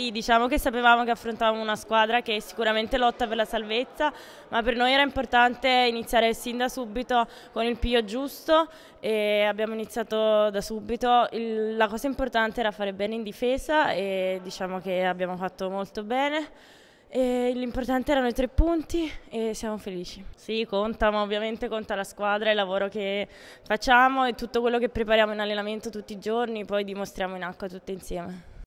Sì, diciamo che sapevamo che affrontavamo una squadra che sicuramente lotta per la salvezza, ma per noi era importante iniziare sin da subito con il pio giusto e abbiamo iniziato da subito. Il, la cosa importante era fare bene in difesa e diciamo che abbiamo fatto molto bene. L'importante erano i tre punti e siamo felici. Sì, conta, ma ovviamente conta la squadra, il lavoro che facciamo e tutto quello che prepariamo in allenamento tutti i giorni, poi dimostriamo in acqua tutti insieme.